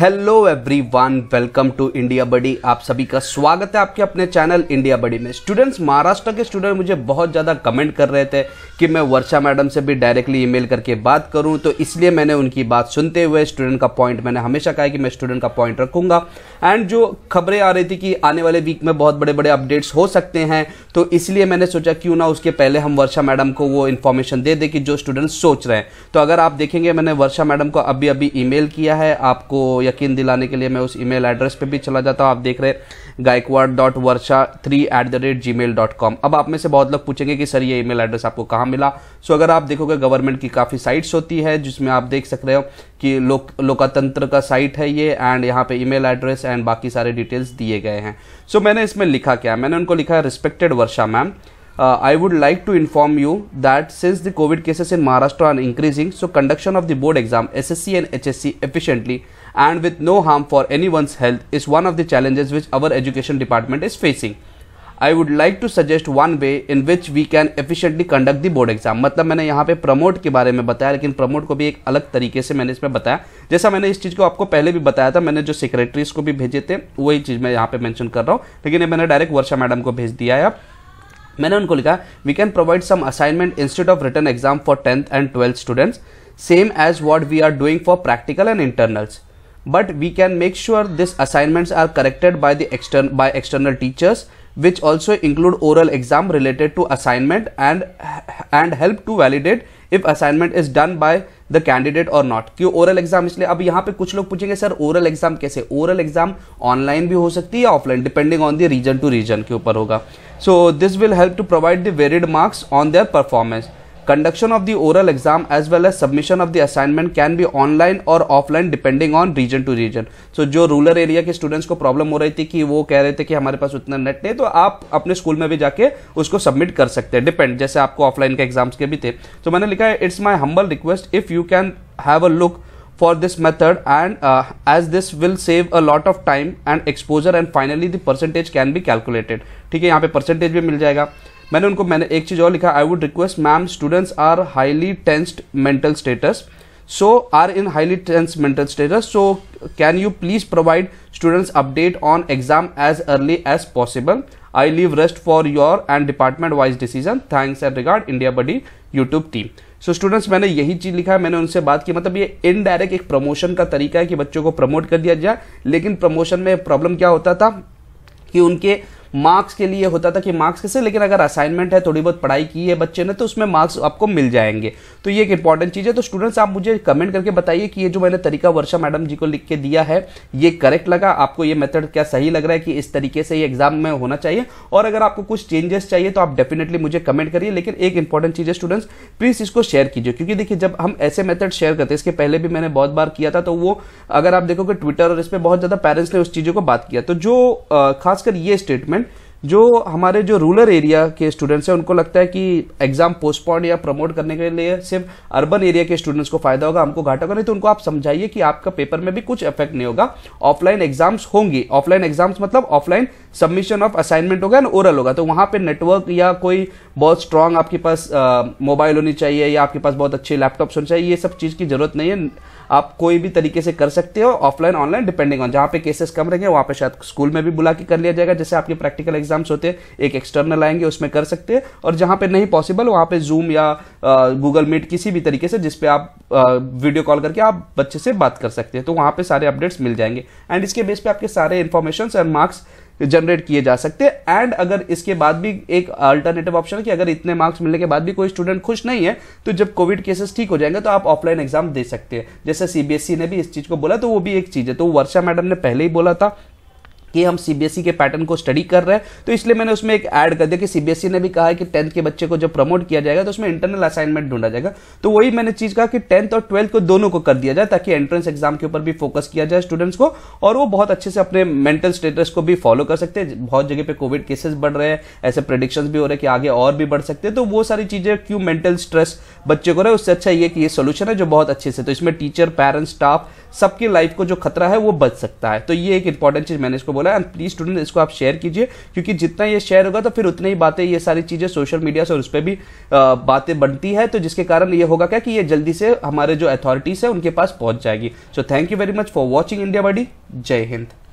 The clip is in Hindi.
hello everyone welcome to India buddy आप सभी का स्वागत है आपके अपने चैनल इंडिया बडी में स्टूडेंट्स महाराष्ट्र के स्टूडेंट मुझे बहुत ज़्यादा कमेंट कर रहे थे कि मैं वर्षा मैडम से भी डायरेक्टली ईमेल करके बात करूं तो इसलिए मैंने उनकी बात सुनते हुए स्टूडेंट का पॉइंट मैंने हमेशा कहा कि मैं स्टूडेंट का पॉइंट रखूंगा एंड जो खबरें आ रही थी कि आने वाले वीक में बहुत बड़े बड़े अपडेट्स हो सकते हैं तो इसलिए मैंने सोचा क्यों ना उसके पहले हम वर्षा मैडम को वो इन्फॉर्मेशन दे दें कि जो स्टूडेंट सोच रहे हैं तो अगर आप देखेंगे मैंने वर्षा मैडम को अभी अभी ई किया है आपको यकीन दिलाने के लिए मैं उस ई एड्रेस पर भी चला जाता हूँ आप देख रहे Gaikwad dot Varsha three at the rate Gmail dot com अब आप में से बहुत लोग पूछेंगे कि सर ये ईमेल एड्रेस आपको कहाँ मिला सो अगर आप देखोगे गवर्नमेंट की काफ़ी साइट्स होती है जिसमें आप देख सक रहे हो कि लोक लोकतंत्र का साइट है ये एंड यहाँ पे ईमेल एड्रेस एंड बाकी सारे डिटेल्स दिए गए हैं सो so, मैंने इसमें लिखा क्या मैंने उनको लिखा है respected Varsha ma'am I would like to inform you that since the COVID cases in Maharashtra are increasing so conduction of the board exam S S C and H S C efficiently and with no harm for any one's health is one of the challenges which our education department is facing I would like to suggest one way in which we can efficiently conduct the board exam मतलब मैंने यहाँ पे प्रमोट के बारे में बताया लेकिन प्रमोट को भी एक अलग तरीके से मैंने इसमें बताया जैसा मैंने इस चीज़ को आपको पहले भी बताया था मैंने जो सेक्रेटरीज को भी भेजे थे वही चीज़ मैं यहाँ पे मैंशन कर रहा हूँ लेकिन ये मैंने डायरेक्ट वर्षा मैडम को भेज दिया है मैंने उनको लिखा we can provide some assignment instead of written exam for tenth and twelfth students same as what we are doing for practical and internals but we can make sure these assignments are corrected by the external teachers which also include oral exam related to assignment and and help to validate if assignment is done by the candidate और नॉट क्यों ओरल एग्जाम इसलिए अब यहां पे कुछ लोग पूछेंगे सर ओरल एग्जाम कैसे ओरल एग्जाम ऑनलाइन भी हो सकती है या offline depending on the region to region के ऊपर होगा so this will help to provide the varied marks on their performance conduction of the oral exam as well as submission of the assignment can be online और offline depending on region to region so जो रूरल एरिया के स्टूडेंट्स को प्रॉब्लम हो रही थी कि वो कह रहे थे कि हमारे पास उतना नेट नहीं तो आप अपने स्कूल में भी जाके उसको सबमिट कर सकते हैं डिपेंड जैसे आपको ऑफलाइन के एग्जाम्स के भी थे तो मैंने लिखा है it's my humble request if you can have a look for this method and as this will save a lot of time and exposure and finally the can be calculated ठीक है यहाँ पे परसेंटेज भी मिल जाएगा मैंने उनको मैंने एक चीज और लिखा I would request ma'am students are highly tensed mental status so are in highly tense mental status so can you please provide students update on exam as early as possible I leave rest for your and department wise decision thanks and regard India buddy YouTube team so students मैंने यही चीज लिखा है मैंने उनसे बात की मतलब ये इनडायरेक्ट एक प्रमोशन का तरीका है कि बच्चों को प्रमोट कर दिया जाए लेकिन प्रमोशन में प्रॉब्लम क्या होता था कि उनके मार्क्स के लिए होता था कि मार्क्स कैसे लेकिन अगर असाइनमेंट है थोड़ी बहुत पढ़ाई की है बच्चे ने तो उसमें मार्क्स आपको मिल जाएंगे तो ये एक इंपॉर्टेंट चीज़ है तो स्टूडेंट्स आप मुझे कमेंट करके बताइए कि ये जो मैंने तरीका वर्षा मैडम जी को लिख के दिया है ये करेक्ट लगा आपको ये मेथड क्या सही लग रहा है कि इस तरीके से ये एग्जाम में होना चाहिए और अगर आपको कुछ चेंजेस चाहिए तो आप डेफिनेटली मुझे कमेंट करिए लेकिन एक इंपॉर्टेंट चीज़ है स्टूडेंट्स प्लीज़ इसको शेयर कीजिए क्योंकि देखिए जब हम ऐसे मेथड शेयर करते हैं इसके पहले भी मैंने बहुत बार किया था तो वो अगर आप देखोगे ट्विटर और इस पर बहुत ज़्यादा पेरेंट्स ने उस चीज़ों को बात किया तो जो खासकर ये स्टेटमेंट जो हमारे जो रूरल एरिया के स्टूडेंट्स हैं उनको लगता है कि एग्जाम पोस्टपोन या प्रमोट करने के लिए सिर्फ अर्बन एरिया के स्टूडेंट्स को फायदा होगा हमको घाटा होगा नहीं तो उनको आप समझाइए कि आपका पेपर में भी कुछ इफेक्ट नहीं होगा ऑफलाइन एग्जाम्स होंगी ऑफलाइन एग्जाम्स मतलब ऑफलाइन सबमिशन ऑफ असाइनमेंट होगा एंड ओरल होगा तो वहाँ पर नेटवर्क या कोई बहुत स्ट्रांग आपके पास मोबाइल होनी चाहिए या आपके पास बहुत अच्छे लैपटॉप्स होने चाहिए ये सब चीज़ की जरूरत नहीं है आप कोई भी तरीके से कर सकते हो ऑफलाइन ऑनलाइन डिपेंडिंग ऑन जहाँ पे केसेस कम रहेंगे वहाँ पे शायद स्कूल में भी बुला के कर लिया जाएगा जैसे आपके प्रैक्टिकल एग्जाम्स होते हैं एक एक्सटर्नल आएंगे उसमें कर सकते हैं और जहाँ पे नहीं पॉसिबल वहाँ पे जूम या गूगल मीट किसी भी तरीके से जिसपे आप वीडियो कॉल करके आप बच्चे से बात कर सकते हैं तो वहाँ पे सारे अपडेट्स मिल जाएंगे एंड इसके बेस पे आपके सारे इन्फॉर्मेशन एंड मार्क्स जनरेट किए जा सकते हैं एंड अगर इसके बाद भी एक अल्टरनेटिव ऑप्शन है कि अगर इतने मार्क्स मिलने के बाद भी कोई स्टूडेंट खुश नहीं है तो जब कोविड केसेस ठीक हो जाएंगे तो आप ऑफलाइन एग्जाम दे सकते हैं जैसे सीबीएसई e ने भी इस चीज को बोला तो वो भी एक चीज है तो वर्षा मैडम ने पहले ही बोला था कि हम सीबीएसई e के पैटर्न को स्टडी कर रहे हैं तो इसलिए मैंने उसमें एक ऐड कर दिया कि सीबीएसई e ने भी कहा है कि टेंथ के बच्चे को जब प्रमोट किया जाएगा तो उसमें इंटरनल असाइनमेंट ढूंढा जाएगा तो वही मैंने चीज कहा कि टेंथ और ट्वेल्थ को दोनों को कर दिया जाए ताकि एंट्रेंस एग्जाम के ऊपर भी फोकस किया जाए स्टूडेंट्स को और वो बहुत अच्छे से अपने मेंटल स्टेटस को भी फॉलो कर सकते हैं बहुत जगह पे कोविड केसेस बढ़ रहे हैं ऐसे प्रडिक्शन भी हो रहे हैं कि आगे और भी बढ़ सकते हैं तो वो सारी चीजें क्यों मेंटल स्ट्रेस बच्चे को रहे उससे अच्छा ये कि ये सोल्यूशन है जो बहुत अच्छे से तो इसमें टीचर पेरेंट्स स्टाफ सबकी लाइफ को जो खतरा है वो बच सकता है तो ये एक इंपॉर्टेंट चीज मैंने इसको बोला एंड प्लीज स्टूडेंट इसको आप शेयर कीजिए क्योंकि जितना ये शेयर होगा तो फिर उतनी ही बातें ये सारी चीज़ें सोशल मीडिया से और उस पर भी बातें बनती है तो जिसके कारण ये होगा क्या कि ये जल्दी से हमारे जो अथॉरिटीज़ है उनके पास पहुंच जाएगी so thank you very much for watching India buddy जय हिंद